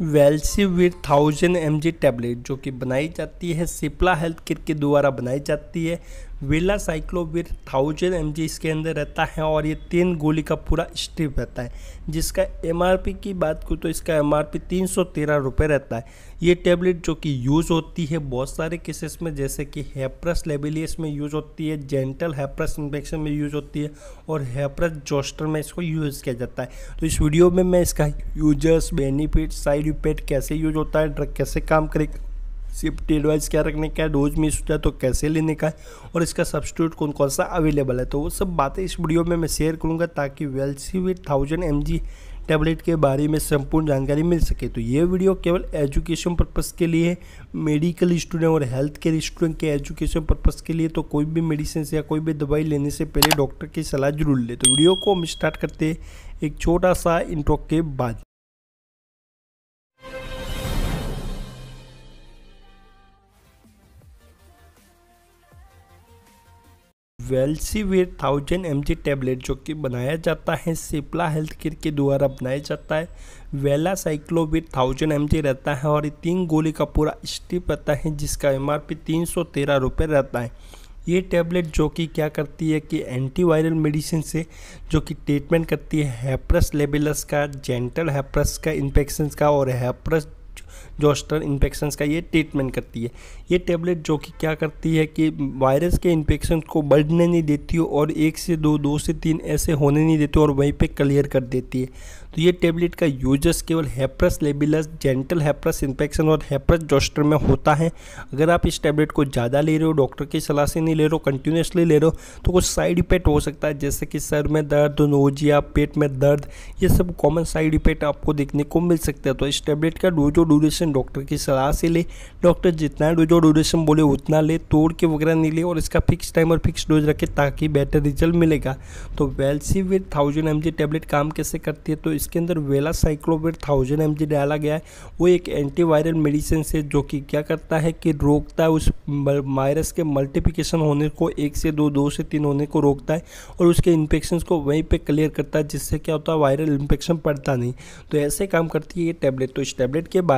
Wellesley thousand M tablet जो कि बनाई जाती है सिप्ला हेल्थ किट के द्वारा बनाई जाती है वेला साइक्लोविर थाउजेंड एम इसके अंदर रहता है और ये तीन गोली का पूरा स्ट्रिप रहता है जिसका एम की बात करूँ तो इसका एम आर पी तीन सौ तेरह रुपये रहता है ये टेबलेट जो कि यूज़ होती है बहुत सारे केसेस में जैसे कि हेप्रस लेबिलियस में यूज़ होती है जेंटल हैप्रस इन्फेक्शन में यूज़ होती है और हेप्रस जोस्टर में इसको यूज़ किया जाता है तो इस वीडियो में मैं इसका यूजर्स बेनिफिट साइड इफेक्ट कैसे यूज होता है ड्रग कैसे काम करेगा टेड एडवाइस क्या रखने का है डोज मिस हो जाए तो कैसे लेने का है और इसका सब्सिट्यूट कौन कौन सा अवेलेबल है तो वो सब बातें इस वीडियो में मैं शेयर करूँगा ताकि Valcivir thousand M tablet के बारे में संपूर्ण जानकारी मिल सके तो ये वीडियो केवल एजुकेशन पर्पज़ के लिए मेडिकल स्टूडेंट और हेल्थ केयर स्टूडेंट के एजुकेशन पर्पज़ के लिए तो कोई भी मेडिसिन या कोई भी दवाई लेने से पहले डॉक्टर की सलाह जरूर ले तो वीडियो को हम स्टार्ट करते हैं एक छोटा सा इंट्रो के बाद Valcivir thousand M G tablet जो कि बनाया जाता है सिप्ला हेल्थ केयर के द्वारा बनाया जाता है वेला साइक्लोविर थाउजेंड एम जी रहता है और ये तीन गोली का पूरा स्टिप रहता है जिसका एम आर पी तीन सौ तेरह रुपये रहता है ये टैबलेट जो कि क्या करती है कि एंटीवायरल मेडिसिन से जो कि ट्रीटमेंट करती है हैप्रस लेबिलस का जेंटल हैप्रस का इन्फेक्शन का और हैप्रस जोस्टर इन्फेक्शन का ये ट्रीटमेंट करती है ये टेबलेट जो कि क्या करती है कि वायरस के इन्फेक्शन को बढ़ने नहीं देती और एक से दो दो से तीन ऐसे होने नहीं देती और वहीं पे क्लियर कर देती है तो ये टेबलेट का यूजस केवल हैप्रस लेबिलस जेंटल हेप्रस इन्फेक्शन और हेप्रस जोस्टर में होता है अगर आप इस टेबलेट को ज़्यादा ले रहे हो डॉक्टर की सलाह से नहीं ले रहे हो कंटिन्यूसली ले रहे हो तो कुछ साइड इफेक्ट हो सकता है जैसे कि सर में दर्द नोजिया पेट में दर्द ये सब कॉमन साइड इफेक्ट आपको देखने को मिल सकता है तो इस टेबलेट का जो ड्यूरेशन डॉक्टर की सलाह से ले डॉक्टर जितना जो ड्यूरेशन बोले उतना ले तोड़ के वगैरह नहीं ले और इसका फिक्स टाइम और फिक्स डोज रखे ताकि बेटर रिजल्ट मिलेगा तो वेलसीविर थाउजेंड एम टेबलेट काम कैसे करती है तो इसके अंदर वेला साइक्लोविर थाउजेंड एम डाला गया है वो एक एंटीवायरल मेडिसिन से जो कि क्या करता है कि रोकता है उस वायरस के मल्टीप्लिकेशन होने को एक से दो दो से तीन होने को रोकता है और उसके इन्फेक्शन को वहीं पर क्लियर करता है जिससे क्या होता है वायरल इन्फेक्शन पड़ता नहीं तो ऐसे काम करती है ये टैबलेट तो इस टैबलेट के बारे